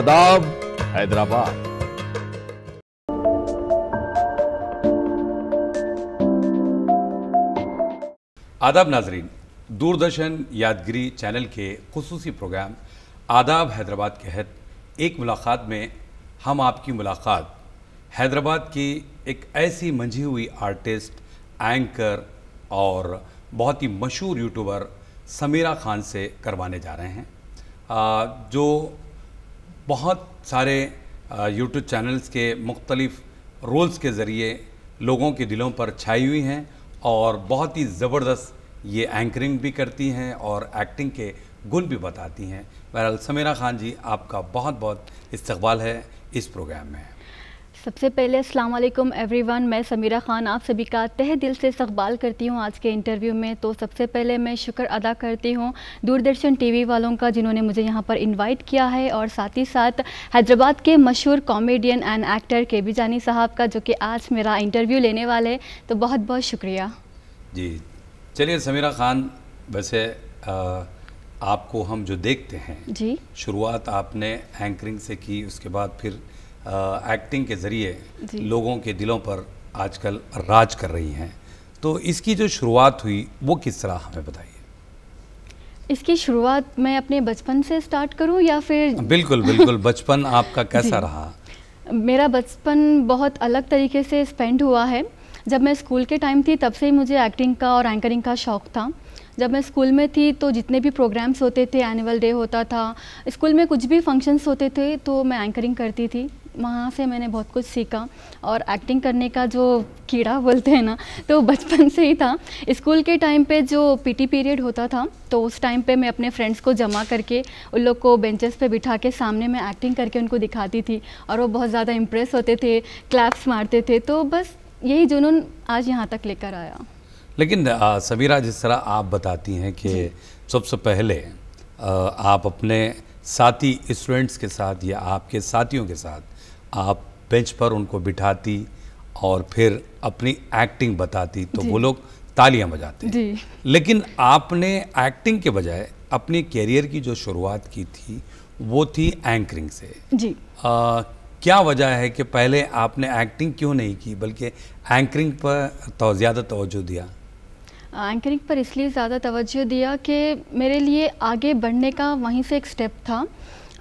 आदाब हैदराबाद आदाब नाजरीन दूरदर्शन यादगिरी चैनल के खसूसी प्रोग्राम आदाब हैदराबाद के तहत एक मुलाकात में हम आपकी मुलाकात हैदराबाद की एक ऐसी मंझी हुई आर्टिस्ट एंकर और बहुत ही मशहूर यूट्यूबर समीरा खान से करवाने जा रहे हैं जो बहुत सारे यूट्यूब चैनल्स के मुख्तलिफ रोल्स के ज़रिए लोगों के दिलों पर छाई हुई हैं और बहुत ही ज़बरदस्त ये एंकरिंग भी करती हैं और एक्टिंग के गुण भी बताती हैं बहरहाल समीरा खान जी आपका बहुत बहुत इस्तकबाल है इस प्रोग्राम में सबसे पहले अस्सलाम वालेकुम एवरीवन मैं समीरा ख़ान आप सभी का तह दिल से इस्तबाल करती हूँ आज के इंटरव्यू में तो सबसे पहले मैं शुक्र अदा करती हूँ दूरदर्शन टीवी वालों का जिन्होंने मुझे यहाँ पर इनवाइट किया है और साथ ही साथ हैदराबाद के मशहूर comedian and actor K B Jani साहब का जो कि आज मेरा इंटरव्यू लेने वाले तो बहुत बहुत शुक्रिया जी चलिए समीरा ख़ान वैसे आ, आपको हम जो देखते हैं जी शुरुआत आपने एंकरिंग से की उसके बाद फिर एक्टिंग के ज़रिए लोगों के दिलों पर आजकल राज कर रही हैं तो इसकी जो शुरुआत हुई वो किस तरह हमें बताइए इसकी शुरुआत मैं अपने बचपन से स्टार्ट करूं या फिर बिल्कुल बिल्कुल बचपन आपका कैसा रहा मेरा बचपन बहुत अलग तरीके से स्पेंड हुआ है जब मैं स्कूल के टाइम थी तब से ही मुझे एक्टिंग का और एंकरिंग का शौक़ था जब मैं स्कूल में थी तो जितने भी प्रोग्राम्स होते थे एनुअल डे होता था स्कूल में कुछ भी फंक्शंस होते थे तो मैं एंकरिंग करती थी वहाँ से मैंने बहुत कुछ सीखा और एक्टिंग करने का जो कीड़ा बोलते हैं ना तो बचपन से ही था स्कूल के टाइम पे जो पीटी पीरियड होता था तो उस टाइम पे मैं अपने फ्रेंड्स को जमा करके उन लोग को बेंचेस पे बिठा के सामने मैं एक्टिंग करके उनको दिखाती थी और वो बहुत ज़्यादा इम्प्रेस होते थे क्लैप्स मारते थे तो बस यही जुनून आज यहाँ तक लेकर आया लेकिन सबीरा जिस तरह आप बताती हैं कि सबसे पहले आप अपने साथी स्टूडेंट्स के साथ या आपके साथियों के साथ आप बेंच पर उनको बिठाती और फिर अपनी एक्टिंग बताती तो वो लोग तालियां बजाते हैं लेकिन आपने एक्टिंग के बजाय अपने कैरियर की जो शुरुआत की थी वो थी एंकरिंग से जी आ, क्या वजह है कि पहले आपने एक्टिंग क्यों नहीं की बल्कि एंकरिंग पर तो ज़्यादा तोज्जो दिया एंकरिंग पर इसलिए ज़्यादा तवज्जो दिया कि मेरे लिए आगे बढ़ने का वहीं से एक स्टेप था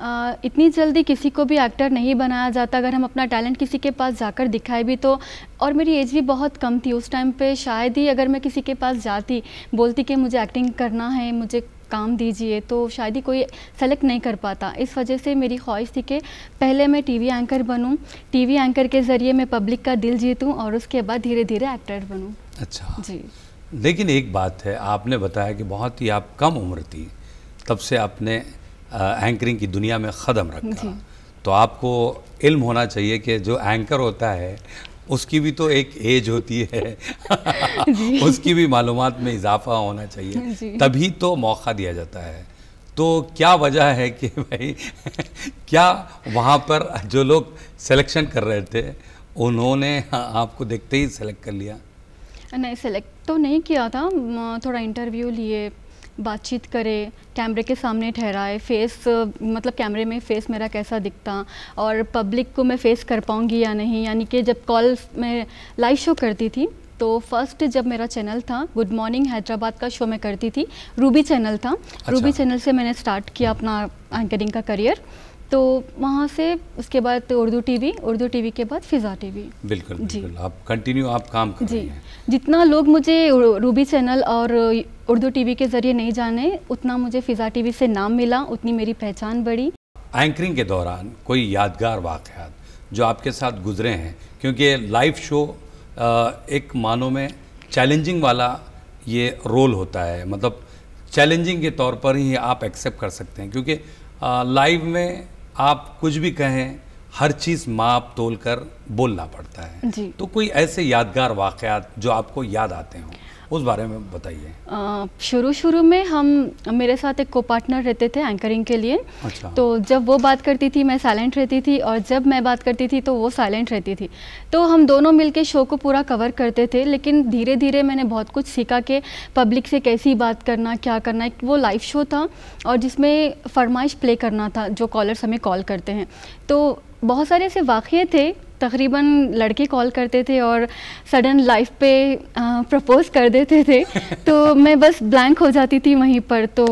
आ, इतनी जल्दी किसी को भी एक्टर नहीं बनाया जाता अगर हम अपना टैलेंट किसी के पास जाकर दिखाए भी तो और मेरी एज भी बहुत कम थी उस टाइम पे शायद ही अगर मैं किसी के पास जाती बोलती कि मुझे एक्टिंग करना है मुझे काम दीजिए तो शायद ही कोई सेलेक्ट नहीं कर पाता इस वजह से मेरी ख्वाहिश थी कि पहले मैं टीवी एंकर बनूं टीवी एंकर के ज़रिए मैं पब्लिक का दिल जीतूं और उसके बाद धीरे धीरे एक्टर बनूं अच्छा जी लेकिन एक बात है आपने बताया कि बहुत ही आप कम उम्र थी तब से आपने एंकरिंग की दुनिया में ख़दम रखा तो आपको इल्म होना चाहिए कि जो एंकर होता है उसकी भी तो एक एज होती है उसकी भी मालूम में इजाफा होना चाहिए तभी तो मौका दिया जाता है तो क्या वजह है कि भाई क्या वहाँ पर जो लोग सिलेक्शन कर रहे थे उन्होंने आपको देखते ही सेलेक्ट कर लिया नहीं सेलेक्ट तो नहीं किया था थोड़ा इंटरव्यू लिए बातचीत करे कैमरे के सामने ठहराए फेस मतलब कैमरे में फेस मेरा कैसा दिखता और पब्लिक को मैं फ़ेस कर पाऊँगी या नहीं यानी कि जब कॉल मैं लाइव शो करती थी तो फर्स्ट जब मेरा चैनल था गुड मॉर्निंग हैदराबाद का शो मैं करती थी रूबी चैनल था अच्छा। रूबी चैनल से मैंने स्टार्ट किया अपना एंकरिंग का करियर तो वहाँ से उसके बाद उर्दू टीवी उर्दू टीवी के बाद फिज़ा टीवी बिल्कुल, बिल्कुल जी आप कंटिन्यू आप काम कर जी रही हैं। जितना लोग मुझे रूबी चैनल और उर्दू टीवी के ज़रिए नहीं जाने उतना मुझे फ़िज़ा टीवी से नाम मिला उतनी मेरी पहचान बढ़ी एंकरिंग के दौरान कोई यादगार वाक़ जो आपके साथ गुजरे हैं क्योंकि लाइव शो एक मानो में चैलेंजिंग वाला ये रोल होता है मतलब चैलेंजिंग के तौर पर ही आप एक्सेप्ट कर सकते हैं क्योंकि लाइव में आप कुछ भी कहें हर चीज़ माप तोल कर बोलना पड़ता है जी तो कोई ऐसे यादगार वाक़ात जो आपको याद आते हों उस बारे में बताइए शुरू शुरू में हम मेरे साथ एक को पार्टनर रहते थे एंकरिंग के लिए अच्छा। तो जब वो बात करती थी मैं साइलेंट रहती थी और जब मैं बात करती थी तो वो साइलेंट रहती थी तो हम दोनों मिलके शो को पूरा कवर करते थे लेकिन धीरे धीरे मैंने बहुत कुछ सीखा कि पब्लिक से कैसी बात करना क्या करना एक वो लाइव शो था और जिसमें फरमाइश प्ले करना था जो कॉलर्स हमें कॉल करते हैं तो बहुत सारे ऐसे वाक़े थे तकरीबन लड़के कॉल करते थे और सडन लाइफ पे प्रपोज़ कर देते थे तो मैं बस ब्लैंक हो जाती थी वहीं पर तो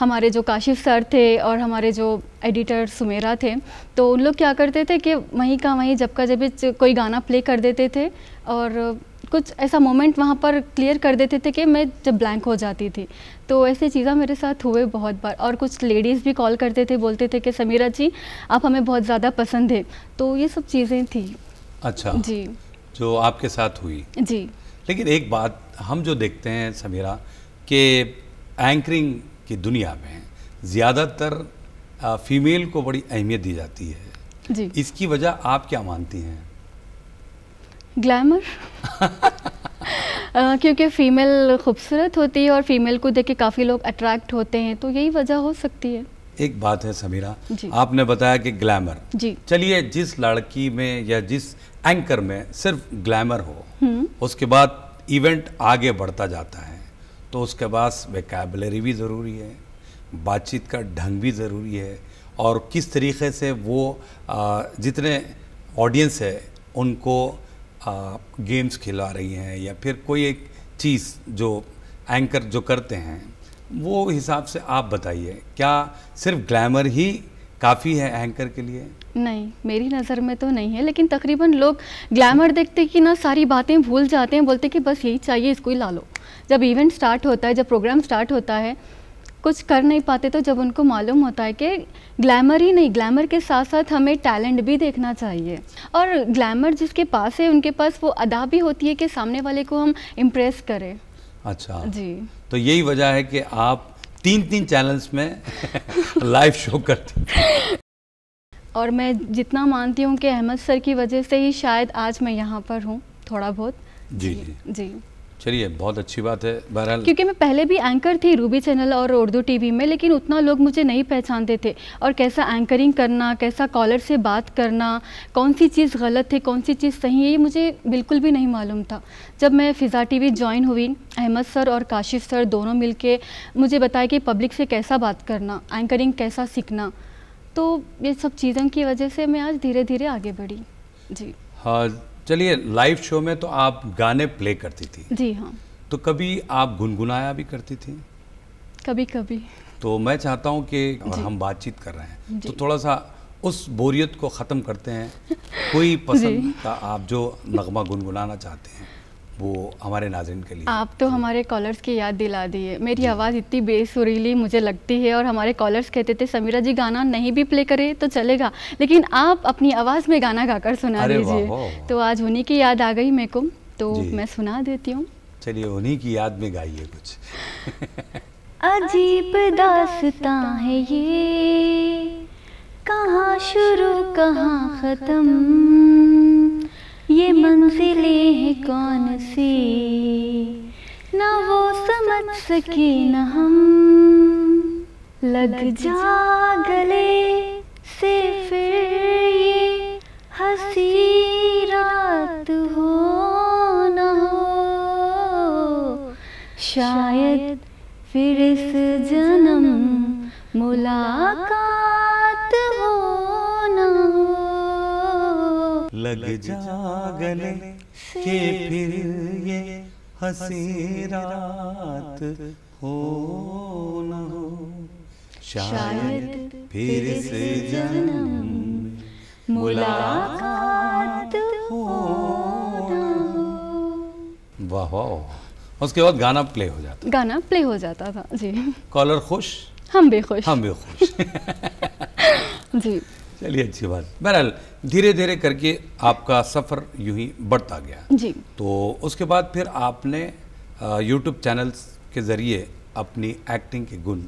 हमारे जो काशिफ सर थे और हमारे जो एडिटर सुमेरा थे तो उन लोग क्या करते थे कि वहीं का वहीं जब का जब कोई गाना प्ले कर देते थे और कुछ ऐसा मोमेंट वहाँ पर क्लियर कर देते थे कि मैं जब ब्लैंक हो जाती थी तो ऐसी चीज़ा मेरे साथ हुए बहुत बार और कुछ लेडीज़ भी कॉल करते थे बोलते थे कि समीरा जी आप हमें बहुत ज़्यादा पसंद है तो ये सब चीज़ें थी अच्छा जी जो आपके साथ हुई जी लेकिन एक बात हम जो देखते हैं समीरा कि एंकरिंग की दुनिया में ज़्यादातर फीमेल को बड़ी अहमियत दी जाती है जी इसकी वजह आप क्या मानती हैं ग्लैमर Uh, क्योंकि फ़ीमेल खूबसूरत होती है और फीमेल को देख के काफ़ी लोग अट्रैक्ट होते हैं तो यही वजह हो सकती है एक बात है समीरा आपने बताया कि ग्लैमर जी चलिए जिस लड़की में या जिस एंकर में सिर्फ ग्लैमर हो हम्म। उसके बाद इवेंट आगे बढ़ता जाता है तो उसके पास वेकेबलरी भी ज़रूरी है बातचीत का ढंग भी ज़रूरी है और किस तरीके से वो जितने ऑडियंस है उनको गेम्स खिला रही हैं या फिर कोई एक चीज़ जो एंकर जो करते हैं वो हिसाब से आप बताइए क्या सिर्फ ग्लैमर ही काफ़ी है एंकर के लिए नहीं मेरी नज़र में तो नहीं है लेकिन तकरीबन लोग ग्लैमर देखते कि ना सारी बातें भूल जाते हैं बोलते कि बस यही चाहिए इसको ही ला लो जब इवेंट स्टार्ट होता है जब प्रोग्राम स्टार्ट होता है कुछ कर नहीं पाते तो जब उनको मालूम होता है कि ग्लैमर ही नहीं ग्लैमर के साथ साथ हमें टैलेंट भी देखना चाहिए और ग्लैमर जिसके पास है उनके पास वो अदा भी होती है कि सामने वाले को हम इम्प्रेस करें अच्छा जी तो यही वजह है कि आप तीन तीन चैनल्स में लाइव शो करती और मैं जितना मानती हूँ कि अहमद सर की वजह से ही शायद आज मैं यहाँ पर हूँ थोड़ा बहुत जी जी जी चलिए बहुत अच्छी बात है बहरहाल क्योंकि मैं पहले भी एंकर थी रूबी चैनल और उर्दू टीवी में लेकिन उतना लोग मुझे नहीं पहचानते थे और कैसा एंकरिंग करना कैसा कॉलर से बात करना कौन सी चीज़ गलत है कौन सी चीज़ सही है ये मुझे बिल्कुल भी नहीं मालूम था जब मैं फ़िज़ा टीवी ज्वाइन हुई अहमद सर और काशिफ सर दोनों मिल मुझे बताया कि पब्लिक से कैसा बात करना एंकरिंग कैसा सीखना तो ये सब चीज़ों की वजह से मैं आज धीरे धीरे आगे बढ़ी जी हाँ चलिए लाइव शो में तो आप गाने प्ले करती थी जी हाँ तो कभी आप गुनगुनाया भी करती थी कभी कभी तो मैं चाहता हूँ कि हम बातचीत कर रहे हैं तो थोड़ा सा उस बोरियत को ख़त्म करते हैं कोई पसंद का आप जो नगमा गुनगुनाना चाहते हैं वो हमारे नाजरन के लिए आप तो हमारे कॉलर्स की याद दिला दी है मेरी आवाज़ इतनी बेसुरीली मुझे लगती है और हमारे कॉलर्स कहते थे समीरा जी गाना नहीं भी प्ले करे तो चलेगा लेकिन आप अपनी आवाज़ में गाना गाकर सुना दीजिए तो आज उन्हीं की याद आ गई मेरे को तो मैं सुना देती हूँ चलिए उन्हीं की याद में गाइए कुछ अजीब दासता है ये कहाँ शुरू कहाँ ख़त्म ये मंजिले हैं कौन सी ना वो समझ सके न हम लग जा गले से फिर ये हसी रात हो न हो शायद फिर इस जन्म मुलाकात लग जागने के फिर ये हसी रात हो न हो शायद फिर से जन्म मुलाकात हो वाह वाह उसके बाद गाना प्ले हो जाता गाना प्ले हो जाता था जी कॉलर खुश हम भी खुश हम भी खुश जी चलिए अच्छी बात बहरहाल धीरे धीरे करके आपका सफ़र यूं ही बढ़ता गया जी तो उसके बाद फिर आपने यूट्यूब चैनल्स के ज़रिए अपनी एक्टिंग के गुण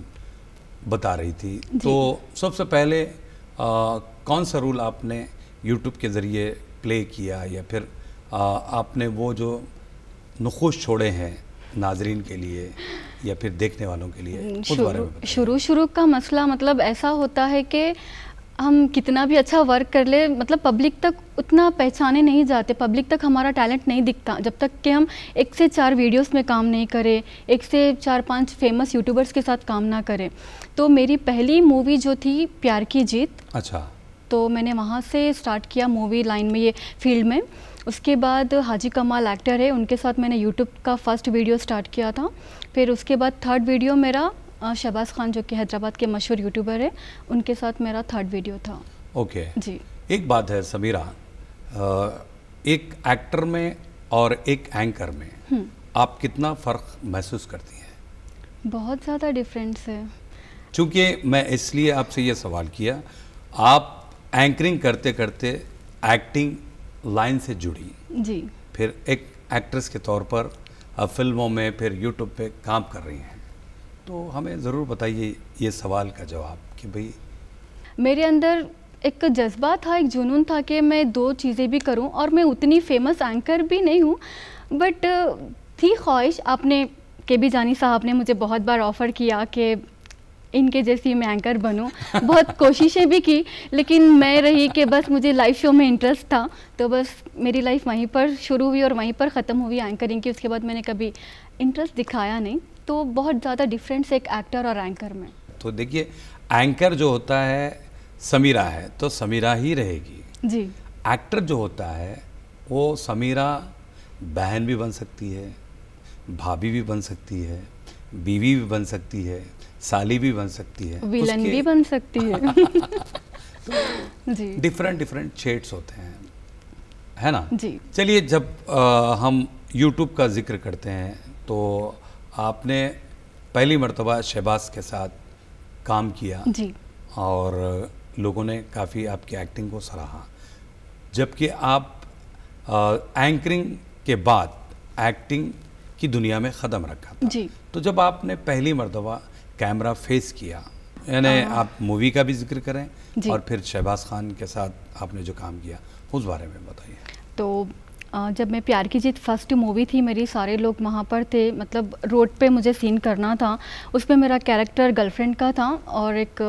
बता रही थी तो सबसे पहले आ, कौन सा रोल आपने यूट्यूब के ज़रिए प्ले किया या फिर आ, आपने वो जो नखुश छोड़े हैं नाजरीन के लिए या फिर देखने वालों के लिए हम्म, शुरू शुरू का मसला मतलब ऐसा होता है कि हम कितना भी अच्छा वर्क कर ले मतलब पब्लिक तक उतना पहचाने नहीं जाते पब्लिक तक हमारा टैलेंट नहीं दिखता जब तक कि हम एक से चार वीडियोस में काम नहीं करें एक से चार पांच फेमस यूट्यूबर्स के साथ काम ना करें तो मेरी पहली मूवी जो थी प्यार की जीत अच्छा तो मैंने वहाँ से स्टार्ट किया मूवी लाइन में ये फील्ड में उसके बाद हाजी कमाल एक्टर है उनके साथ मैंने यूट्यूब का फर्स्ट वीडियो स्टार्ट किया था फिर उसके बाद थर्ड वीडियो मेरा शहबाज खान जो कि हैदराबाद के मशहूर यूट्यूबर है उनके साथ मेरा थर्ड वीडियो था ओके okay. जी एक बात है समीरा एक एक्टर में और एक एंकर में हम्म। आप कितना फ़र्क महसूस करती हैं बहुत ज़्यादा डिफरेंस है चूँकि मैं इसलिए आपसे ये सवाल किया आप एंकरिंग करते करते एक्टिंग लाइन से जुड़ी जी फिर एक एक्ट्रेस के तौर पर फिल्मों में फिर यूट्यूब पे काम कर रही हैं तो हमें ज़रूर बताइए ये सवाल का जवाब कि भाई मेरे अंदर एक जज्बा था एक जुनून था कि मैं दो चीज़ें भी करूं और मैं उतनी फेमस एंकर भी नहीं हूं बट uh, थी ख्वाहिश आपने के बी जानी साहब ने मुझे बहुत बार ऑफ़र किया कि इनके जैसी मैं एंकर बनूं बहुत कोशिशें भी की लेकिन मैं रही कि बस मुझे लाइव शो में इंटरेस्ट था तो बस मेरी लाइफ वहीं पर शुरू हुई और वहीं पर ख़त्म हुई एंकरिंग की उसके बाद मैंने कभी इंटरेस्ट दिखाया नहीं तो बहुत ज़्यादा डिफरेंस एक एक्टर और एंकर में तो देखिए एंकर जो होता है समीरा है तो समीरा ही रहेगी जी एक्टर जो होता है वो समीरा बहन भी बन सकती है भाभी भी बन सकती है बीवी भी बन सकती है साली भी बन सकती है विलन भी बन सकती है तो जी डिफरेंट डिफरेंट शेड्स होते हैं है ना जी चलिए जब आ, हम यूट्यूब का जिक्र करते हैं तो आपने पहली मरतबा शहबाज के साथ काम किया जी और लोगों ने काफ़ी आपकी एक्टिंग को सराहा जबकि आप आ, एंकरिंग के बाद एक्टिंग की दुनिया में ख़दम रखा था जी तो जब आपने पहली मरतबा कैमरा फेस किया यानी हाँ। आप मूवी का भी जिक्र करें और फिर शहबाज खान के साथ आपने जो काम किया उस बारे में बताइए तो जब मैं प्यार की जीत फर्स्ट मूवी थी मेरी सारे लोग वहाँ पर थे मतलब रोड पे मुझे सीन करना था उसमें मेरा कैरेक्टर गर्लफ्रेंड का था और एक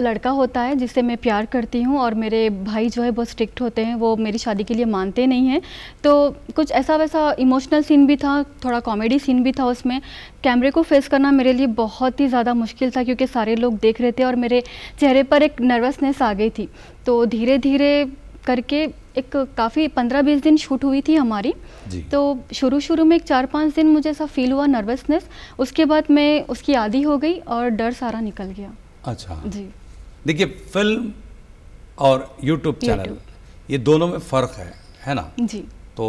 लड़का होता है जिससे मैं प्यार करती हूँ और मेरे भाई जो है बहुत स्ट्रिक्ट होते हैं वो मेरी शादी के लिए मानते नहीं हैं तो कुछ ऐसा वैसा इमोशनल सीन भी था थोड़ा कॉमेडी सीन भी था उसमें कैमरे को फेस करना मेरे लिए बहुत ही ज़्यादा मुश्किल था क्योंकि सारे लोग देख रहे थे और मेरे चेहरे पर एक नर्वसनेस आ गई थी तो धीरे धीरे करके एक काफ़ी पंद्रह बीस दिन शूट हुई थी हमारी तो शुरू शुरू में एक चार पाँच दिन मुझे ऐसा फील हुआ नर्वसनेस उसके बाद मैं उसकी आदि हो गई और डर सारा निकल गया अच्छा जी देखिए फिल्म और यूट्यूब चैनल ये दोनों में फ़र्क है है ना जी तो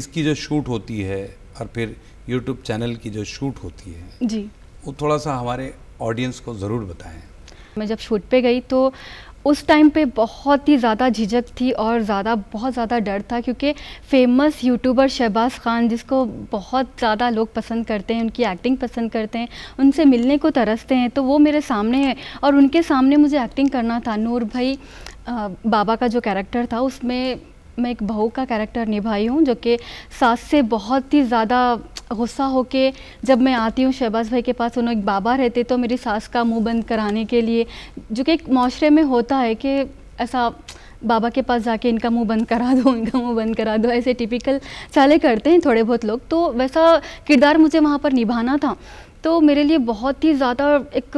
इसकी जो शूट होती है और फिर यूट्यूब चैनल की जो शूट होती है जी वो थोड़ा सा हमारे ऑडियंस को ज़रूर बताएं मैं जब शूट पे गई तो उस टाइम पे बहुत ही ज़्यादा झिझक थी और ज़्यादा बहुत ज़्यादा डर था क्योंकि फेमस यूट्यूबर शहबाज खान जिसको बहुत ज़्यादा लोग पसंद करते हैं उनकी एक्टिंग पसंद करते हैं उनसे मिलने को तरसते हैं तो वो मेरे सामने हैं और उनके सामने मुझे एक्टिंग करना था नूर भाई आ, बाबा का जो कैरेक्टर था उसमें मैं एक बहू का कैरेक्टर निभाई हूँ जो कि सास से बहुत ही ज़्यादा गुस्सा होके जब मैं आती हूँ शहबाज भाई के पास उन्होंने एक बाबा रहते तो मेरी सास का मुंह बंद कराने के लिए जो कि एक माशरे में होता है कि ऐसा बाबा के पास जाके इनका मुंह बंद करा दो इनका मुंह बंद करा दो ऐसे टिपिकल चाले करते हैं थोड़े बहुत लोग तो वैसा किरदार मुझे वहाँ पर निभाना था तो मेरे लिए बहुत ही ज़्यादा एक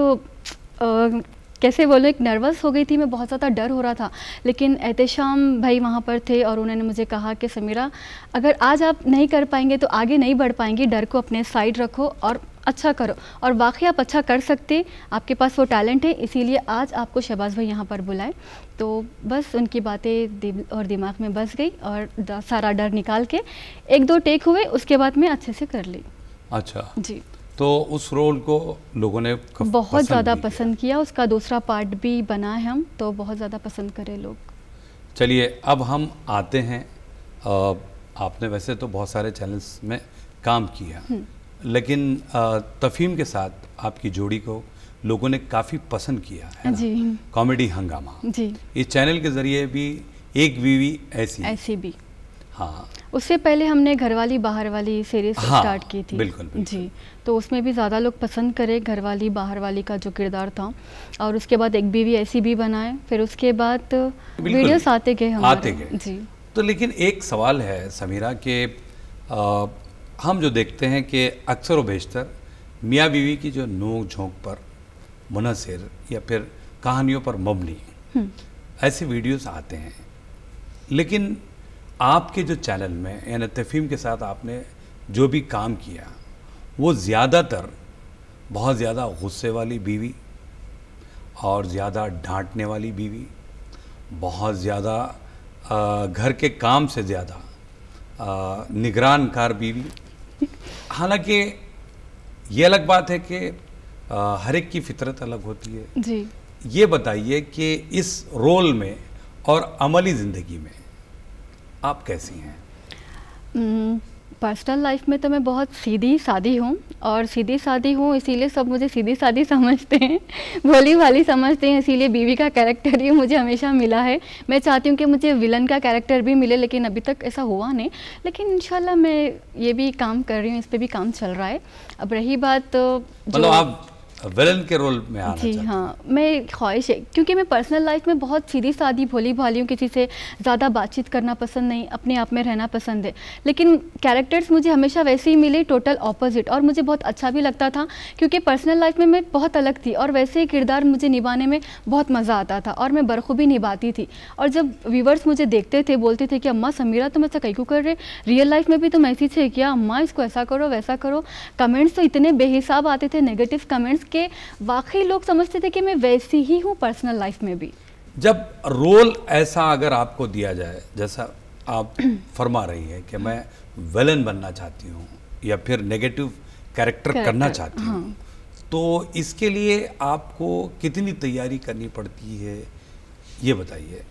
कैसे बोलो एक नर्वस हो गई थी मैं बहुत ज़्यादा डर हो रहा था लेकिन एहतशाम भाई वहाँ पर थे और उन्होंने मुझे कहा कि समीरा अगर आज आप नहीं कर पाएंगे तो आगे नहीं बढ़ पाएंगे डर को अपने साइड रखो और अच्छा करो और वाकई आप अच्छा कर सकते आपके पास वो टैलेंट है इसीलिए आज आपको शहबाज भाई यहाँ पर बुलाए तो बस उनकी बातें दिल और दिमाग में बस गई और सारा डर निकाल के एक दो टेक हुए उसके बाद मैं अच्छे से कर ली अच्छा जी तो उस रोल को लोगों ने बहुत ज़्यादा पसंद, पसंद किया उसका दूसरा पार्ट भी बना है हम तो बहुत ज़्यादा पसंद करे लोग चलिए अब हम आते हैं आ, आपने वैसे तो बहुत सारे चैनल्स में काम किया हम्म। लेकिन तफीम के साथ आपकी जोड़ी को लोगों ने काफ़ी पसंद किया है जी कॉमेडी हंगामा जी इस चैनल के ज़रिए भी एक बीवी ऐसी ऐसी भी हाँ। उससे पहले हमने घरवाली बाहर वाली सीरीज हाँ, स्टार्ट की थी बिल्कुल, बिल्कुल जी तो उसमें भी ज़्यादा लोग पसंद करे घरवाली बाहर वाली का जो किरदार था और उसके बाद एक बीवी ऐसी भी बनाए फिर उसके बाद वीडियोस आते गए आते गए जी तो लेकिन एक सवाल है समीरा के आ, हम जो देखते हैं कि अक्सर व बेशतर मियाँ बीवी की जो नोक झोंक पर मुनसर या फिर कहानियों पर मबनी हम्म। ऐसे वीडियोज़ आते हैं लेकिन आपके जो चैनल में यानी तफीम के साथ आपने जो भी काम किया वो ज़्यादातर बहुत ज़्यादा गुस्से वाली बीवी और ज़्यादा डांटने वाली बीवी बहुत ज़्यादा घर के काम से ज़्यादा निगरान कार बीवी हालांकि ये अलग बात है कि हर एक की फितरत अलग होती है जी ये बताइए कि इस रोल में और अमली ज़िंदगी में आप कैसी हैं पर्सनल लाइफ में तो मैं बहुत सीधी सादी हूँ और सीधी सादी हूँ इसीलिए सब मुझे सीधी सादी समझते हैं भोली भाली समझते हैं इसीलिए बीवी का कैरेक्टर ही मुझे हमेशा मिला है मैं चाहती हूँ कि मुझे विलन का कैरेक्टर भी मिले लेकिन अभी तक ऐसा हुआ नहीं लेकिन इंशाल्लाह मैं ये भी काम कर रही हूँ इस पर भी काम चल रहा है अब रही बात तो मतलब आप विलन के रोल में आना जी हाँ मैं ख्वाहिश है क्योंकि मैं पर्सनल लाइफ में बहुत सीधी सादी भोली भाली हूँ किसी से ज़्यादा बातचीत करना पसंद नहीं अपने आप में रहना पसंद है लेकिन कैरेक्टर्स मुझे हमेशा वैसे ही मिले टोटल ऑपोजिट और मुझे बहुत अच्छा भी लगता था क्योंकि पर्सनल लाइफ में मैं बहुत अलग थी और वैसे ही किरदार मुझे निभाने में बहुत मज़ा आता था और मैं बरखूबी निभाती थी और जब व्यूवर्स मुझे देखते थे बोलते थे कि अम्मा समीरा तुम ऐसा कहीं क्यों कर रहे रियल लाइफ में भी तुम ऐसी थे क्या अम्मा इसको ऐसा करो वैसा करो कमेंट्स तो इतने बेहिसाब आते थे नेगेटिव कमेंट्स के वाकई लोग समझते थे कि मैं वैसी ही हूँ पर्सनल लाइफ में भी जब रोल ऐसा अगर आपको दिया जाए जैसा आप फरमा रही है कि मैं वेलन बनना चाहती हूँ या फिर नेगेटिव कैरेक्टर करना चाहती हूँ हाँ। तो इसके लिए आपको कितनी तैयारी करनी पड़ती है ये बताइए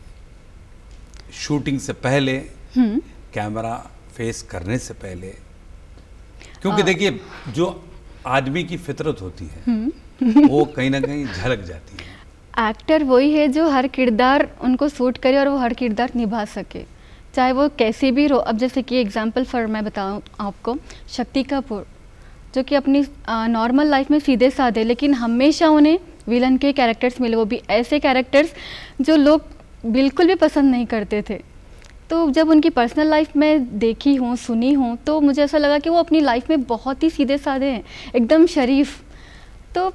शूटिंग से पहले कैमरा हम्म। फेस करने से पहले क्योंकि देखिए जो आदमी की फितरत होती है हम्म। वो कहीं ना कहीं झलक जाती है एक्टर वही है जो हर किरदार उनको सूट करे और वो हर किरदार निभा सके चाहे वो कैसे भी रहो अब जैसे कि एग्जांपल फॉर मैं बताऊँ आपको शक्ति कपूर जो कि अपनी नॉर्मल लाइफ में सीधे साधे लेकिन हमेशा उन्हें विलन के कैरेक्टर्स मिले वो भी ऐसे कैरेक्टर्स जो लोग बिल्कुल भी पसंद नहीं करते थे तो जब उनकी पर्सनल लाइफ में देखी हूँ सुनी हूँ तो मुझे ऐसा लगा कि वो अपनी लाइफ में बहुत ही सीधे साधे हैं एकदम शरीफ तो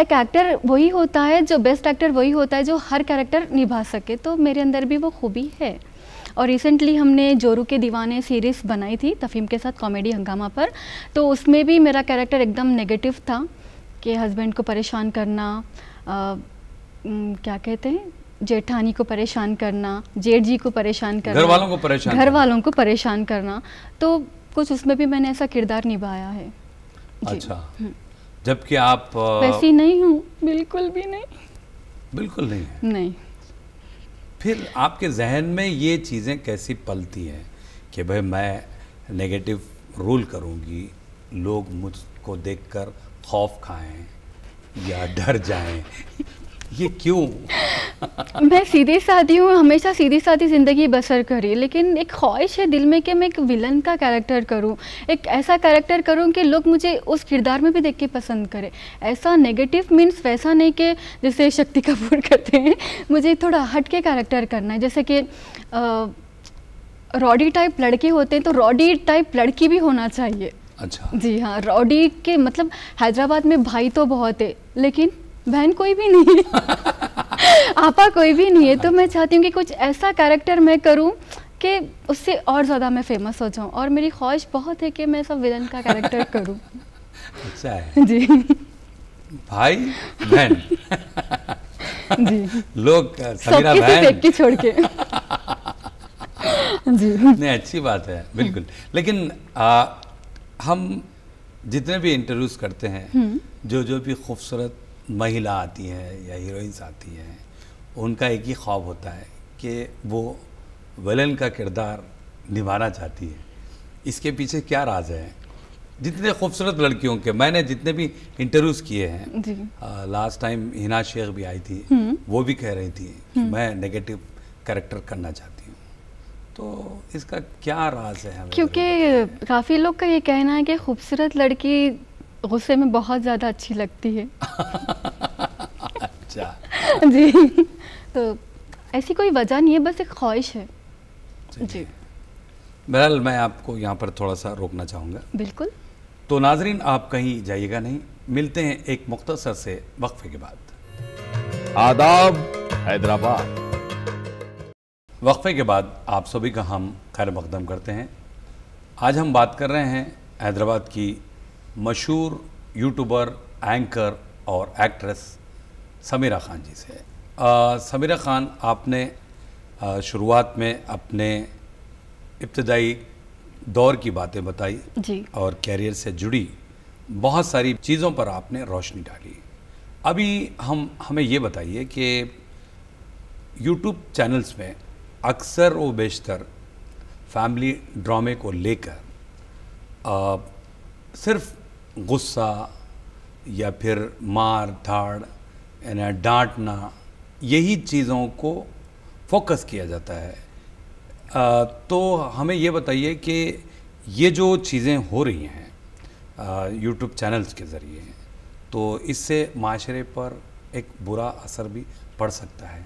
एक एक्टर वही होता है जो बेस्ट एक्टर वही होता है जो हर कैरेक्टर निभा सके तो मेरे अंदर भी वो खूबी है और रिसेंटली हमने जोरू के दीवाने सीरीज़ बनाई थी तफीम के साथ कॉमेडी हंगामा पर तो उसमें भी मेरा कैरेक्टर एकदम नेगेटिव था कि हस्बैंड को परेशान करना आ, क्या कहते हैं जेठानी को परेशान करना जेठ जी को परेशान करना घर वालों को परेशान घर वालों को परेशान करना तो कुछ उसमें भी मैंने ऐसा किरदार निभाया है अच्छा हम्म। जबकि आप वैसी नहीं हूँ बिल्कुल भी नहीं बिल्कुल नहीं नहीं फिर आपके जहन में ये चीज़ें कैसी पलती हैं कि भाई मैं नेगेटिव रूल करूँगी लोग मुझको देखकर खौफ खाएं या डर जाएं ये क्यों मैं सीधी सादी हूँ हमेशा सीधी सादी ज़िंदगी बसर करी लेकिन एक ख्वाहिश है दिल में कि मैं एक विलन का कैरेक्टर करूँ एक ऐसा कैरेक्टर करूँ कि लोग मुझे उस किरदार में भी देख के पसंद करें ऐसा नेगेटिव मीन्स वैसा नहीं कि जैसे शक्ति कपूर करते हैं मुझे थोड़ा हट के कैरेक्टर करना है जैसे कि रॉडी टाइप लड़के होते हैं तो रॉडी टाइप लड़की भी होना चाहिए अच्छा जी हाँ रॉडी के मतलब हैदराबाद में भाई तो बहुत है लेकिन बहन कोई भी नहीं है आपा कोई भी नहीं है तो मैं चाहती हूँ कि कुछ ऐसा कैरेक्टर मैं करूँ कि उससे और ज़्यादा मैं फेमस हो जाऊँ और मेरी ख्वाहिश बहुत है कि मैं सब विलन का कैरेक्टर करूँ अच्छा है जी भाई बहन जी लोग समीरा तो बहन की छोड़ के जी नहीं अच्छी बात है बिल्कुल लेकिन आ, हम जितने भी इंटरव्यूज करते हैं हम्म। जो जो भी खूबसूरत महिला आती हैं या हीरोइंस आती हैं उनका एक ही ख्वाब होता है कि वो वलन का किरदार निभाना चाहती है इसके पीछे क्या राज है जितने खूबसूरत लड़कियों के मैंने जितने भी इंटरव्यूज किए हैं लास्ट टाइम हिना शेख भी आई थी हम्म। वो भी कह रही थी हम्म। मैं नेगेटिव करेक्टर करना चाहती हूँ तो इसका क्या राज है क्योंकि काफ़ी लोग का ये कहना है कि खूबसूरत लड़की गुस्से में बहुत ज़्यादा अच्छी लगती है अच्छा जी तो ऐसी कोई वजह नहीं है बस एक ख्वाहिश है जी बहरहाल मैं आपको यहाँ पर थोड़ा सा रोकना चाहूँगा बिल्कुल तो नाजरीन आप कहीं जाइएगा नहीं मिलते हैं एक मुख्तसर से वक्फे के बाद आदाब हैदराबाद वक्फे के बाद आप सभी का हम खैर मकदम करते हैं आज हम बात कर रहे हैं हैदराबाद की मशहूर यूट्यूबर एंकर और एक्ट्रेस समीरा खान जी से समीरा खान आपने शुरुआत में अपने इब्तदाई दौर की बातें बताई जी और कैरियर से जुड़ी बहुत सारी चीज़ों पर आपने रोशनी डाली अभी हम हमें ये बताइए कि यूट्यूब चैनल्स में अक्सर व बेशतर फैमिली ड्रामे को लेकर सिर्फ गुस्सा या फिर मार धाड़ यानी डांटना यही चीज़ों को फोकस किया जाता है आ, तो हमें ये बताइए कि ये जो चीज़ें हो रही हैं यूट्यूब चैनल्स के ज़रिए तो इससे माशरे पर एक बुरा असर भी पड़ सकता है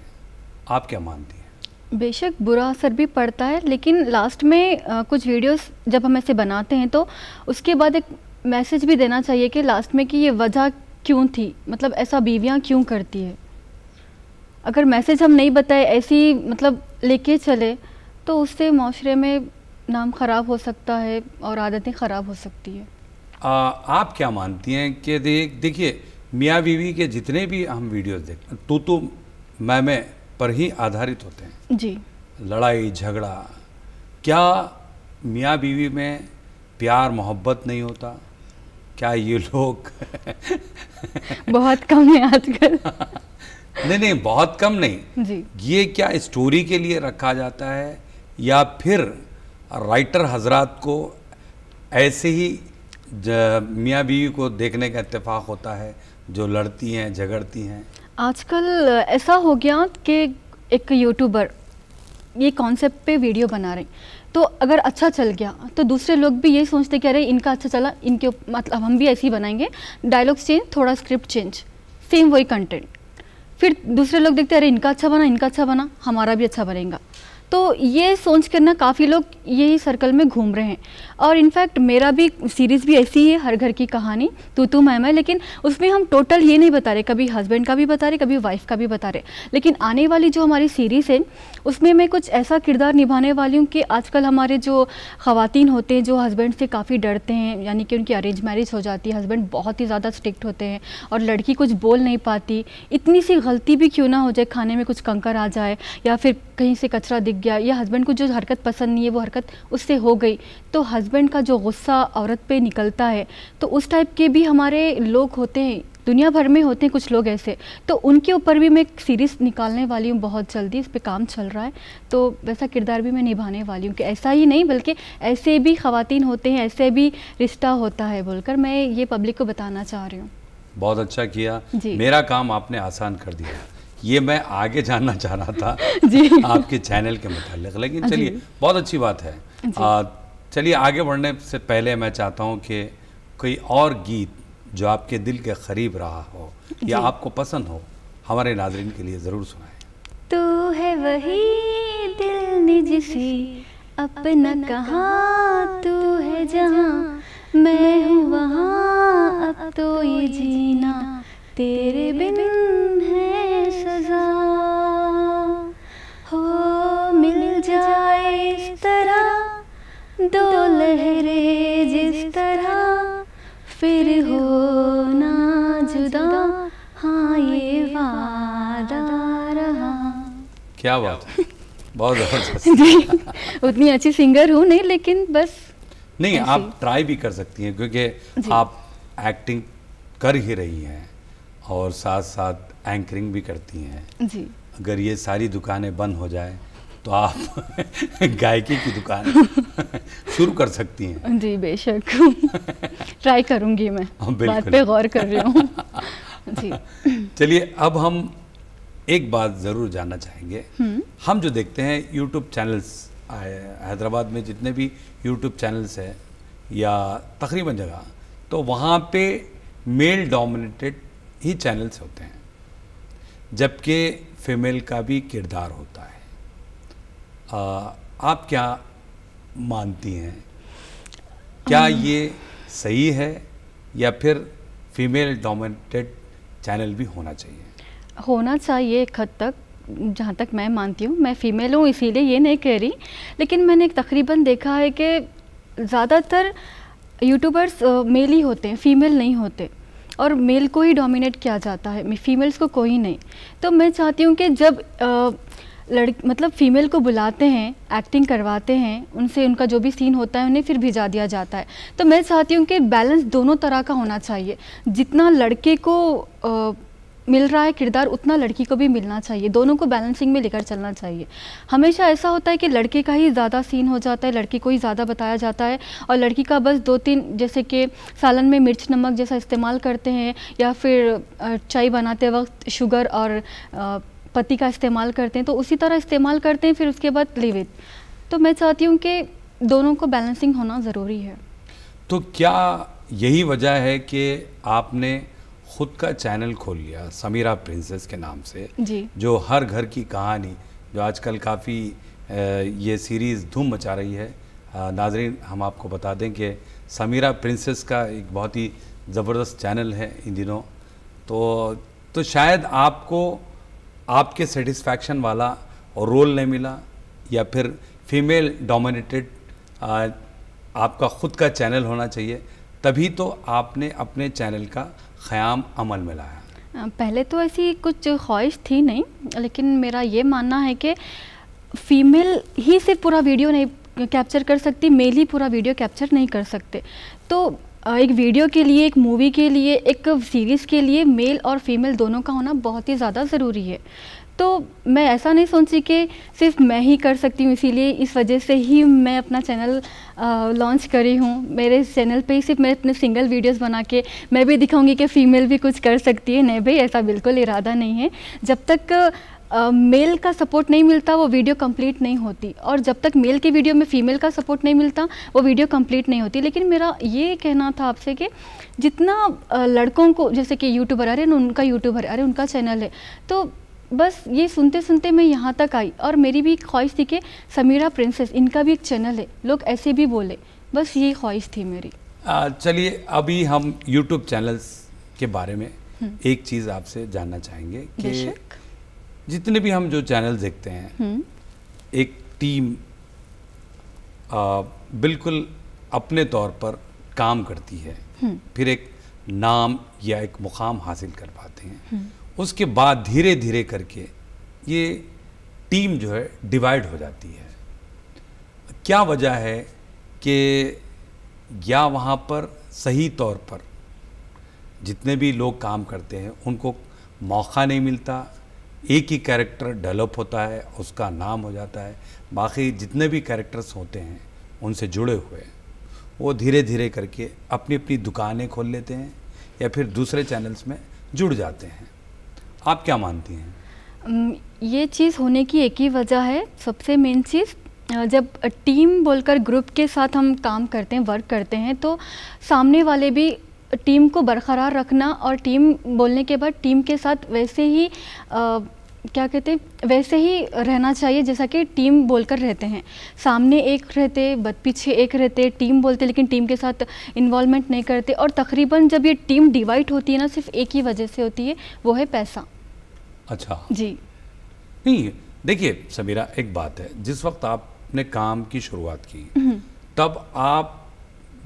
आप क्या मानती हैं बेशक बुरा असर भी पड़ता है लेकिन लास्ट में आ, कुछ वीडियोस जब हम ऐसे बनाते हैं तो उसके बाद एक मैसेज भी देना चाहिए कि लास्ट में कि ये वजह क्यों थी मतलब ऐसा बीवियाँ क्यों करती है अगर मैसेज हम नहीं बताए ऐसी मतलब लेके चले तो उससे माशरे में नाम ख़राब हो सकता है और आदतें ख़राब हो सकती है आ, आप क्या मानती हैं कि देख देखिए मियाँ बीवी के जितने भी हम वीडियोस देख तो तो मैं मैं पर ही आधारित होते हैं जी लड़ाई झगड़ा क्या मियाँ बीवी में प्यार मोहब्बत नहीं होता क्या ये लोग बहुत कम है आजकल नहीं नहीं बहुत कम नहीं जी ये क्या स्टोरी के लिए रखा जाता है या फिर राइटर हजरात को ऐसे ही मियाँ बीवी को देखने का इतफाक होता है जो लड़ती हैं झगड़ती हैं आजकल ऐसा हो गया कि एक यूट्यूबर ये कॉन्सेप्ट पे वीडियो बना रही तो अगर अच्छा चल गया तो दूसरे लोग भी यही सोचते कि अरे इनका अच्छा चला इनके मतलब हम भी ऐसे ही बनाएंगे डायलॉग्स चेंज थोड़ा स्क्रिप्ट चेंज सेम वही कंटेंट फिर दूसरे लोग देखते अरे इनका अच्छा बना इनका अच्छा बना हमारा भी अच्छा बनेगा तो ये सोच कर ना काफ़ी लोग यही सर्कल में घूम रहे हैं और इनफैक्ट मेरा भी सीरीज़ भी ऐसी ही है हर घर की कहानी तू तू मैं मैं लेकिन उसमें हम टोटल ये नहीं बता रहे कभी हस्बैंड का भी बता रहे कभी वाइफ का भी बता रहे लेकिन आने वाली जो हमारी सीरीज़ है उसमें मैं कुछ ऐसा किरदार निभाने वाली हूँ कि आजकल हमारे जो ख़वान होते हैं जो हस्बैंड से काफ़ी डरते हैं यानी कि उनकी अरेंज मैरिज हो जाती है हस्बैंड बहुत ही ज़्यादा स्ट्रिक्ट होते हैं और लड़की कुछ बोल नहीं पाती इतनी सी गलती भी क्यों ना हो जाए खाने में कुछ कंकर आ जाए या फिर कहीं से कचरा दिख गया या हस्बैंड को जो हरकत पसंद नहीं है वो हरकत उससे हो गई तो हस्बैंड का जो गुस्सा औरत पे निकलता है तो उस टाइप के भी हमारे लोग होते हैं दुनिया भर में होते हैं कुछ लोग ऐसे तो उनके ऊपर भी मैं सीरीज़ निकालने वाली हूँ बहुत जल्दी इस पर काम चल रहा है तो वैसा किरदार भी मैं निभाने वाली हूँ कि ऐसा ही नहीं बल्कि ऐसे भी खातन होते हैं ऐसे भी रिश्ता होता है बोलकर मैं ये पब्लिक को बताना चाह रही हूँ बहुत अच्छा किया मेरा काम आपने आसान कर दिया ये मैं आगे जानना चाह रहा था जी आपके चैनल के मतलब लेकिन चलिए बहुत अच्छी बात है चलिए आगे बढ़ने से पहले मैं चाहता हूँ कि कोई और गीत जो आपके दिल के करीब रहा हो या आपको पसंद हो हमारे नाजरन के लिए ज़रूर सुनाएं तू है वही दिल ने जिसे अपना कहा तू है जहाँ मैं हूँ वहाँ अब तो ये जीना तेरे बिन लहरे जिस तरह फिर हो ना जुदा हाँ ये वादा रहा क्या बात है बहुत जबरदस्त उतनी अच्छी सिंगर हूँ नहीं लेकिन बस नहीं आप ट्राई भी कर सकती हैं क्योंकि आप एक्टिंग कर ही रही हैं और साथ साथ एंकरिंग भी करती हैं जी अगर ये सारी दुकानें बंद हो जाए तो आप गायकी की दुकान शुरू कर सकती हैं जी बेशक ट्राई करूंगी मैं हाँ, बात पे गौर कर रही हूँ चलिए अब हम एक बात ज़रूर जानना चाहेंगे हम्म। हम जो देखते हैं यूट्यूब चैनल्स हैदराबाद में जितने भी यूट्यूब चैनल्स हैं या तकरीबन जगह तो वहाँ पे मेल डोमिनेटेड ही चैनल्स होते हैं जबकि फीमेल का भी किरदार होता है आप क्या मानती हैं क्या ये सही है या फिर फीमेल डोमिनेटेड चैनल भी होना चाहिए होना चाहिए एक हद तक जहाँ तक मैं मानती हूँ मैं फ़ीमेल हूँ इसीलिए ये नहीं कह रही लेकिन मैंने तकरीबन देखा है कि ज़्यादातर यूट्यूबर्स मेल ही होते हैं फीमेल नहीं होते और मेल को ही डोमिनेट किया जाता है फीमेल्स को कोई नहीं तो मैं चाहती हूँ कि जब आ, लड़ मतलब फ़ीमेल को बुलाते हैं एक्टिंग करवाते हैं उनसे उनका जो भी सीन होता है उन्हें फिर भिजा दिया जाता है तो मैं चाहती हूँ कि बैलेंस दोनों तरह का होना चाहिए जितना लड़के को आ, मिल रहा है किरदार उतना लड़की को भी मिलना चाहिए दोनों को बैलेंसिंग में लेकर चलना चाहिए हमेशा ऐसा होता है कि लड़के का ही ज़्यादा सीन हो जाता है लड़की को ही ज़्यादा बताया जाता है और लड़की का बस दो तीन जैसे कि सालन में मिर्च नमक जैसा इस्तेमाल करते हैं या फिर चाय बनाते वक्त शुगर और पति का इस्तेमाल करते हैं तो उसी तरह इस्तेमाल करते हैं फिर उसके बाद लिव इट तो मैं चाहती हूँ कि दोनों को बैलेंसिंग होना ज़रूरी है तो क्या यही वजह है कि आपने खुद का चैनल खोल लिया समीरा प्रिंसेस के नाम से जी जो हर घर की कहानी जो आजकल काफ़ी ये सीरीज़ धूम मचा रही है नाजरीन हम आपको बता दें कि समीरा प्रिंसेस का एक बहुत ही ज़बरदस्त चैनल है इन दिनों तो तो शायद आपको आपके सेटिस्फैक्शन वाला रोल नहीं मिला या फिर फीमेल डोमिनेटेड आपका ख़ुद का चैनल होना चाहिए तभी तो आपने अपने चैनल का ख़याम अमल में लाया पहले तो ऐसी कुछ ख्वाहिश थी नहीं लेकिन मेरा ये मानना है कि फीमेल ही से पूरा वीडियो नहीं कैप्चर कर सकती मेल ही पूरा वीडियो कैप्चर नहीं कर सकते तो एक वीडियो के लिए एक मूवी के लिए एक सीरीज़ के लिए मेल और फीमेल दोनों का होना बहुत ही ज़्यादा ज़रूरी है तो मैं ऐसा नहीं सोची कि सिर्फ मैं ही कर सकती हूँ इसीलिए इस वजह से ही मैं अपना चैनल लॉन्च करी हूँ मेरे चैनल पे ही सिर्फ मैं अपने सिंगल वीडियोस बना के मैं भी दिखाऊंगी कि फ़ीमेल भी कुछ कर सकती है नहीं भाई ऐसा बिल्कुल इरादा नहीं है जब तक मेल का सपोर्ट नहीं मिलता वो वीडियो कंप्लीट नहीं होती और जब तक मेल के वीडियो में फीमेल का सपोर्ट नहीं मिलता वो वीडियो कंप्लीट नहीं होती लेकिन मेरा ये कहना था आपसे कि जितना लड़कों को जैसे कि यूट्यूबर अरे उनका यूट्यूबर अरे उनका चैनल है तो बस ये सुनते सुनते मैं यहाँ तक आई और मेरी भी ख्वाहिश थी कि समीरा प्रिंसेस इनका भी एक चैनल है लोग ऐसे भी बोले बस ये ख्वाहिश थी मेरी चलिए अभी हम यूट्यूब चैनल्स के बारे में हम्म। एक चीज़ आपसे जानना चाहेंगे कि जितने भी हम जो चैनल देखते हैं हम्म। एक टीम आ, बिल्कुल अपने तौर पर काम करती है हम्म। फिर एक नाम या एक मुकाम हासिल कर पाते हैं हम्म। उसके बाद धीरे धीरे करके ये टीम जो है डिवाइड हो जाती है क्या वजह है कि या वहाँ पर सही तौर पर जितने भी लोग काम करते हैं उनको मौका नहीं मिलता एक ही कैरेक्टर डेवलप होता है उसका नाम हो जाता है बाकी जितने भी कैरेक्टर्स होते हैं उनसे जुड़े हुए वो धीरे धीरे करके अपनी अपनी दुकानें खोल लेते हैं या फिर दूसरे चैनल्स में जुड़ जाते हैं आप क्या मानती हैं ये चीज़ होने की एक ही वजह है सबसे मेन चीज़ जब टीम बोलकर ग्रुप के साथ हम काम करते हैं वर्क करते हैं तो सामने वाले भी टीम को बरकरार रखना और टीम बोलने के बाद टीम के साथ वैसे ही आ, क्या कहते हैं वैसे ही रहना चाहिए जैसा कि टीम बोलकर रहते हैं सामने एक रहते बद पीछे एक रहते टीम बोलते लेकिन टीम के साथ इन्वॉल्वमेंट नहीं करते और तकरीबन जब ये टीम डिवाइड होती है ना सिर्फ एक ही वजह से होती है वो है पैसा अच्छा जी नहीं देखिए समीरा एक बात है जिस वक्त आपने काम की शुरुआत की हम्म। तब आप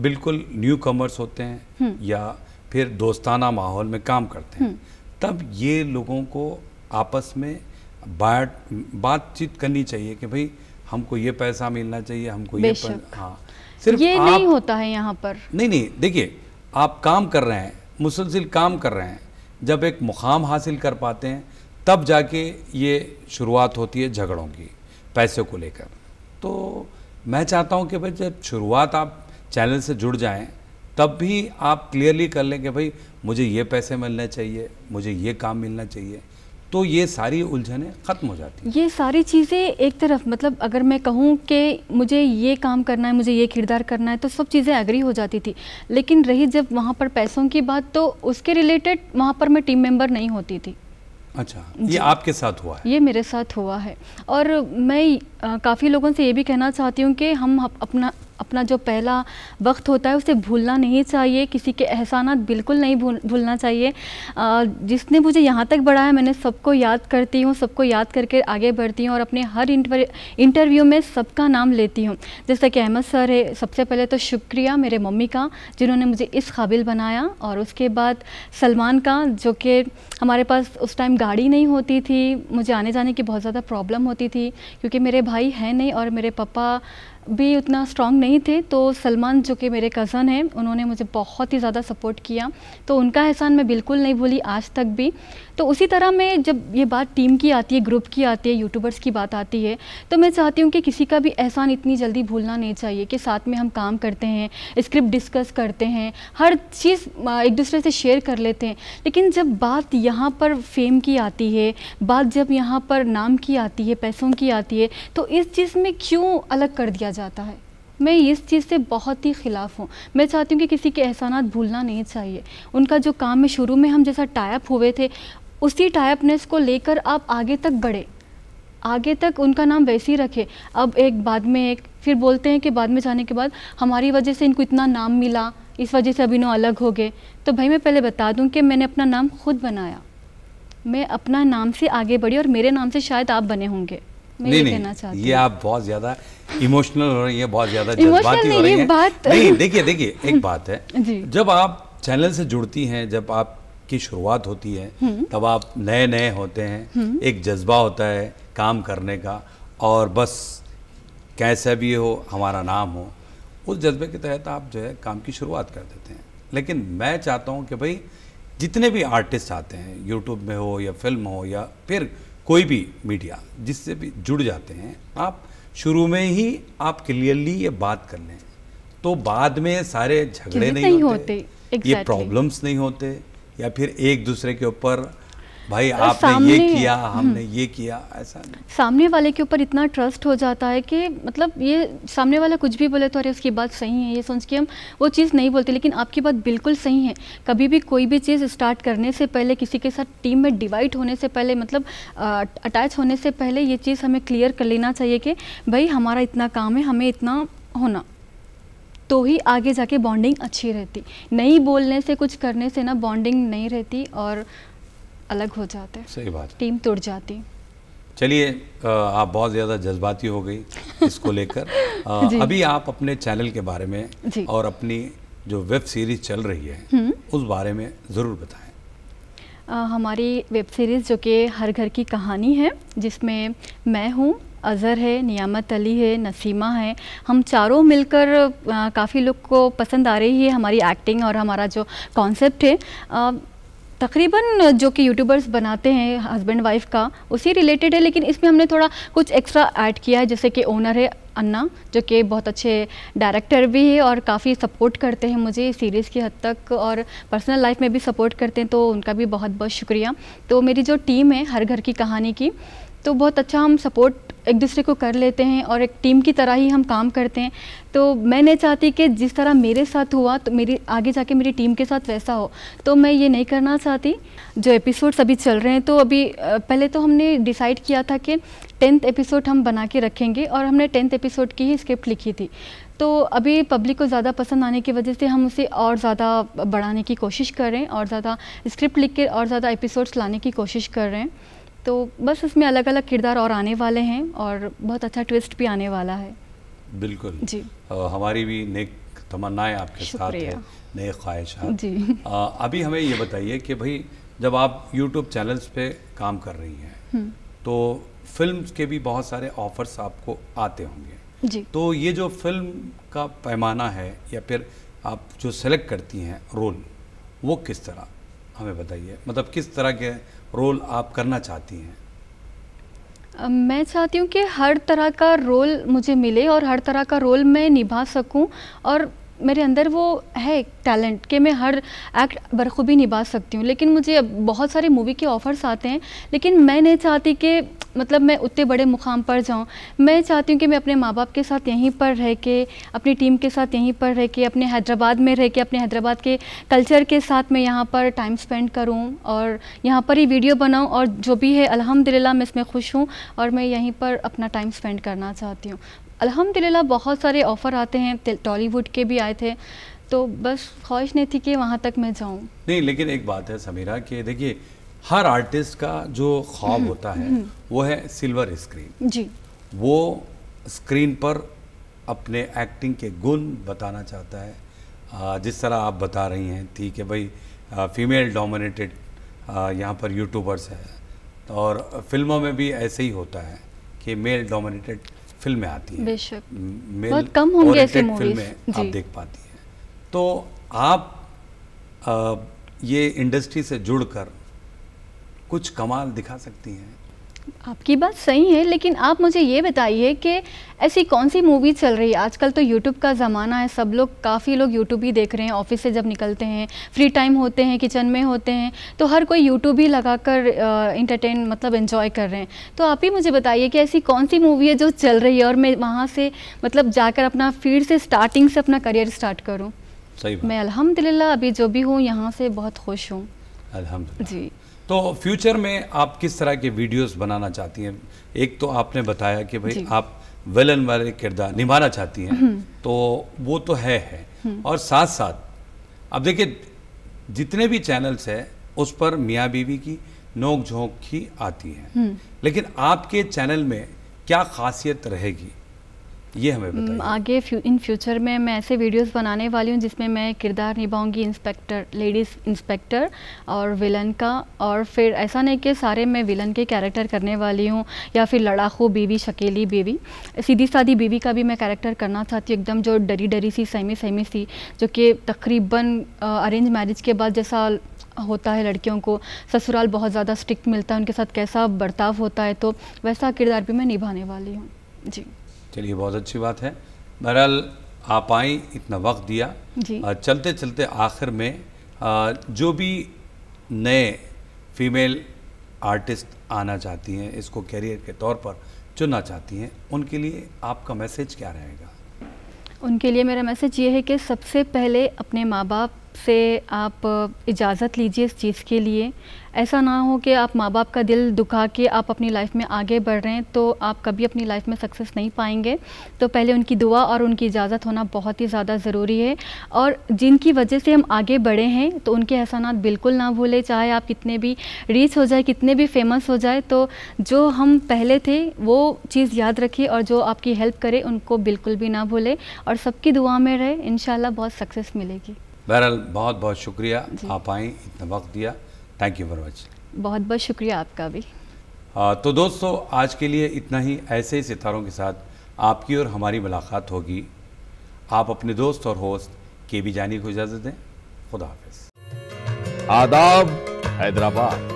बिल्कुल न्यू कमर्स होते हैं हम्म। या फिर दोस्ताना माहौल में काम करते हैं हम्म। तब ये लोगों को आपस में बात बातचीत करनी चाहिए कि भाई हमको ये पैसा मिलना चाहिए हमको ये पर, हाँ सिर्फ ये आप, नहीं होता है यहाँ पर नहीं नहीं देखिए आप काम कर रहे हैं मुसलसिल काम कर रहे हैं जब एक मुकाम हासिल कर पाते हैं तब जाके ये शुरुआत होती है झगड़ों की पैसे को लेकर तो मैं चाहता हूँ कि भाई जब शुरुआत आप चैनल से जुड़ जाएं तब भी आप क्लियरली कर लें कि भाई मुझे ये पैसे मिलने चाहिए मुझे ये काम मिलना चाहिए तो ये सारी उलझनें ख़त्म हो जाती हैं ये सारी चीज़ें एक तरफ मतलब अगर मैं कहूँ कि मुझे ये काम करना है मुझे ये किरदार करना है तो सब चीज़ें एग्री हो जाती थी लेकिन रही जब वहाँ पर पैसों की बात तो उसके रिलेटेड वहाँ पर मैं टीम मेंबर नहीं होती थी अच्छा ये आपके साथ हुआ है ये मेरे साथ हुआ है और मैं काफ़ी लोगों से ये भी कहना चाहती हूँ कि हम अपना अपना जो पहला वक्त होता है उसे भूलना नहीं चाहिए किसी के एहसानात बिल्कुल नहीं भूल भूलना चाहिए आ, जिसने मुझे यहाँ तक बढ़ाया मैंने सबको याद करती हूँ सबको याद करके आगे बढ़ती हूँ और अपने हर इंटरव्यू में सबका नाम लेती हूँ जैसा कि अहमद सर है सबसे पहले तो शुक्रिया मेरे मम्मी का जिन्होंने मुझे इस काबिल बनाया और उसके बाद सलमान का जो कि हमारे पास उस टाइम गाड़ी नहीं होती थी मुझे आने जाने की बहुत ज़्यादा प्रॉब्लम होती थी क्योंकि मेरे भाई हैं नहीं और मेरे पापा भी उतना स्ट्रॉन्ग नहीं थे तो सलमान जो कि मेरे कज़न हैं उन्होंने मुझे बहुत ही ज़्यादा सपोर्ट किया तो उनका एहसान मैं बिल्कुल नहीं भूली आज तक भी तो उसी तरह मैं जब ये बात टीम की आती है ग्रुप की आती है यूट्यूबर्स की बात आती है तो मैं चाहती हूँ कि किसी का भी एहसान इतनी जल्दी भूलना नहीं चाहिए कि साथ में हम काम करते हैं स्क्रिप्ट डिस्कस करते हैं हर चीज़ एक दूसरे से शेयर कर लेते हैं लेकिन जब बात यहाँ पर फेम की आती है बात जब यहाँ पर नाम की आती है पैसों की आती है तो इस चीज़ में क्यों अलग कर दिया जाता है मैं इस चीज़ से बहुत ही ख़िलाफ़ हूँ मैं चाहती हूँ कि किसी के एहसानात भूलना नहीं चाहिए उनका जो काम है शुरू में हम जैसा टाइप हुए थे उसी टाइपनेस को लेकर आप आगे तक बढ़े आगे तक उनका नाम वैसे ही रखे अब एक बाद में एक फिर बोलते हैं कि बाद में जाने के बाद हमारी वजह से इनको इतना नाम मिला इस वजह से अभिनव अलग हो गए तो भाई मैं पहले बता दूं कि मैंने अपना नाम खुद बनाया मैं अपना नाम से आगे बढ़ी और मेरे नाम से शायद आप बने होंगे नहीं नहीं, ये आप बहुत ज्यादा इमोशनल हो रही है बहुत ज्यादा जज्बाती हो रही है बात नहीं देखिए देखिए एक बात है जब आप चैनल से जुड़ती हैं जब आप की शुरुआत होती है हम्म। तब आप नए नए होते हैं हम्म। एक जज्बा होता है काम करने का और बस कैसा भी हो हमारा नाम हो उस जज्बे के तहत आप जो है काम की शुरुआत कर देते हैं लेकिन मैं चाहता हूं कि भाई जितने भी आर्टिस्ट आते हैं यूट्यूब में हो या फिल्म हो या फिर कोई भी मीडिया जिससे भी जुड़ जाते हैं आप शुरू में ही आप क्लियरली ये बात कर लें तो बाद में सारे झगड़े नहीं, नहीं होते, होते। exactly. ये प्रॉब्लम्स नहीं होते या फिर एक दूसरे के ऊपर भाई आपने ये किया हम्म। हमने ये किया ऐसा सामने वाले के ऊपर इतना ट्रस्ट हो जाता है कि मतलब ये सामने वाला कुछ भी बोले तो अरे उसकी बात सही है ये सोच के हम वो चीज़ नहीं बोलते लेकिन आपकी बात बिल्कुल सही है कभी भी कोई भी चीज़ स्टार्ट करने से पहले किसी के साथ टीम में डिवाइड होने से पहले मतलब अटैच होने से पहले ये चीज़ हमें क्लियर कर लेना चाहिए कि भाई हमारा इतना काम है हमें इतना होना तो ही आगे जाके बॉन्डिंग अच्छी रहती नहीं बोलने से कुछ करने से ना बॉन्डिंग नहीं रहती और अलग हो जाते सही बात टीम टूट जाती चलिए आप बहुत ज़्यादा जज्बाती हो गई इसको लेकर अभी आप अपने चैनल के बारे में और अपनी जो वेब सीरीज चल रही है हम्म। उस बारे में ज़रूर बताएं आ, हमारी वेब सीरीज़ जो कि हर घर की कहानी है जिसमें मैं हूँ अज़हर है नियामत अली है नसीमा है हम चारों मिलकर काफ़ी लोग को पसंद आ रही है हमारी एक्टिंग और हमारा जो कॉन्सेप्ट है तकरीबन जो कि यूट्यूबर्स बनाते हैं हस्बैंड वाइफ का उसी रिलेटेड है लेकिन इसमें हमने थोड़ा कुछ एक्स्ट्रा ऐड किया है जैसे कि ओनर है अन्ना जो कि बहुत अच्छे डायरेक्टर भी है और काफ़ी सपोर्ट करते हैं मुझे सीरीज़ की हद तक और पर्सनल लाइफ में भी सपोर्ट करते हैं तो उनका भी बहुत बहुत शुक्रिया तो मेरी जो टीम है हर घर की कहानी की तो बहुत अच्छा हम सपोर्ट एक दूसरे को कर लेते हैं और एक टीम की तरह ही हम काम करते हैं तो मैं नहीं चाहती कि जिस तरह मेरे साथ हुआ तो मेरी आगे जाके मेरी टीम के साथ वैसा हो तो मैं ये नहीं करना चाहती जो एपिसोड्स अभी चल रहे हैं तो अभी पहले तो हमने डिसाइड किया था कि टेंथ एपिसोड हम बना के रखेंगे और हमने टेंथ एपिसोड की ही स्क्रिप्ट लिखी थी तो अभी पब्लिक को ज़्यादा पसंद आने की वजह से हम उसे और ज़्यादा बढ़ाने की कोशिश कर रहे हैं और ज़्यादा स्क्रिप्ट लिख के और ज़्यादा एपिसोड्स लाने की कोशिश कर रहे हैं तो बस उसमें अलग अलग किरदार और आने वाले हैं और बहुत अच्छा ट्विस्ट भी आने वाला है बिल्कुल जी आ, हमारी भी नेक तमन्नाएं आपके साथ है नए ख्वाहिश जी आ, अभी हमें ये बताइए कि भाई जब आप यूट्यूब चैनल्स पे काम कर रही हैं हम्म। तो फिल्म के भी बहुत सारे ऑफर्स आपको आते होंगे जी तो ये जो फिल्म का पैमाना है या फिर आप जो सेलेक्ट करती हैं रोल वो किस तरह हमें बताइए मतलब किस तरह के रोल आप करना चाहती हैं मैं चाहती हूँ कि हर तरह का रोल मुझे मिले और हर तरह का रोल मैं निभा सकूं और मेरे अंदर वो है टैलेंट कि मैं हर एक्ट बरखूबी निभा सकती हूँ लेकिन मुझे बहुत सारे मूवी के ऑफ़र्स आते हैं लेकिन मैं नहीं चाहती कि मतलब मैं उतने बड़े मुकाम पर जाऊँ मैं चाहती हूँ कि मैं अपने माँ बाप के साथ यहीं पर रह के अपनी टीम के साथ यहीं पर रह के अपने हैदराबाद में रह के अपने हैदराबाद के कल्चर के साथ मैं यहाँ पर टाइम स्पेंड करूँ और यहाँ पर ही वीडियो बनाऊँ और जो भी है अलहमदिल्ला मैं इसमें खुश हूँ और मैं यहीं पर अपना टाइम स्पेंड करना चाहती हूँ अल्हम्दुलिल्लाह बहुत सारे ऑफ़र आते हैं टॉलीवुड के भी आए थे तो बस ख्वाहिश नहीं थी कि वहाँ तक मैं जाऊँ नहीं लेकिन एक बात है समीरा कि देखिए हर आर्टिस्ट का जो ख्वाब हम्म, होता है हम्म। वो है सिल्वर स्क्रीन जी वो स्क्रीन पर अपने एक्टिंग के गुण बताना चाहता है जिस तरह आप बता रही हैं ठीक है भाई फीमेल डोमिनेटेड यहाँ पर यूट्यूबर्स है और फिल्मों में भी ऐसे ही होता है कि मेल डोमिनेटेड फिल्में आती हैं बेशक बहुत कम होंगे ऐसे फिल्में आप देख पाती हैं तो आप आ, ये इंडस्ट्री से जुड़कर कुछ कमाल दिखा सकती हैं आपकी बात सही है लेकिन आप मुझे ये बताइए कि ऐसी कौन सी मूवी चल रही है आजकल तो यूट्यूब का ज़माना है सब लोग काफ़ी लोग यूट्यूब ही देख रहे हैं ऑफिस से जब निकलते हैं फ्री टाइम होते हैं किचन में होते हैं तो हर कोई यूट्यूब ही लगा कर इंटरटेन मतलब इन्जॉय कर रहे हैं तो आप ही मुझे बताइए कि ऐसी कौन सी मूवी है जो चल रही है और मैं वहाँ से मतलब जाकर अपना फील्ड से स्टार्टिंग से अपना करियर स्टार्ट करूँ मैं अलहमदिल्ला अभी जो भी हूँ यहाँ से बहुत खुश हूँ जी तो फ्यूचर में आप किस तरह के वीडियोस बनाना चाहती हैं एक तो आपने बताया कि भाई आप वेलन वाले किरदार निभाना चाहती हैं हम्म। तो वो तो है है हम्म। और साथ साथ अब देखिए जितने भी चैनल्स हैं उस पर मियाँ बीवी की नोक झोंक ही आती है हम्म। लेकिन आपके चैनल में क्या खासियत रहेगी ये हमें आगे फ्यू, इन फ्यूचर में मैं ऐसे वीडियोस बनाने वाली हूँ जिसमें मैं किरदार निभाऊंगी इंस्पेक्टर लेडीज़ इंस्पेक्टर और विलन का और फिर ऐसा नहीं कि सारे मैं विलन के कैरेक्टर करने वाली हूँ या फिर लड़ाकू बीवी शकेली बीवी सीधी सादी बीवी का भी मैं कैरेक्टर करना चाहती हूँ एकदम जो डरी डरी सी सहमी सहमी सी जो कि तकरीबन अरेंज मैरिज के बाद जैसा होता है लड़कियों को ससुराल बहुत ज़्यादा स्ट्रिक्ट मिलता है उनके साथ कैसा बर्ताव होता है तो वैसा किरदार भी मैं निभाने वाली हूँ जी चलिए बहुत अच्छी बात है बहरहाल आप आई इतना वक्त दिया जी। चलते चलते आखिर में जो भी नए फीमेल आर्टिस्ट आना चाहती हैं इसको कैरियर के तौर पर चुनना चाहती हैं उनके लिए आपका मैसेज क्या रहेगा उनके लिए मेरा मैसेज ये है कि सबसे पहले अपने माँ बाप से आप इजाज़त लीजिए इस चीज़ के लिए ऐसा ना हो कि आप माँ बाप का दिल दुखा के आप अपनी लाइफ में आगे बढ़ रहे हैं तो आप कभी अपनी लाइफ में सक्सेस नहीं पाएंगे तो पहले उनकी दुआ और उनकी इजाज़त होना बहुत ही ज़्यादा ज़रूरी है और जिनकी वजह से हम आगे बढ़े हैं तो उनके एहसानात बिल्कुल ना भूलें चाहे आप कितने भी रीच हो जाए कितने भी फेमस हो जाए तो जो हम पहले थे वो चीज़ याद रखें और जो आपकी हेल्प करे उनको बिल्कुल भी ना भूलें और सबकी दुआ में रहे इन बहुत सक्सेस मिलेगी बहरहाल बहुत बहुत शुक्रिया आप आई इतना वक्त दिया थैंक यू वेरी मच बहुत बहुत शुक्रिया आपका भी आ, तो दोस्तों आज के लिए इतना ही ऐसे ही सितारों के साथ आपकी और हमारी मुलाकात होगी आप अपने दोस्त और होस्ट के बी जानी को इजाज़त दें खुदा हाफिज आदाब हैदराबाद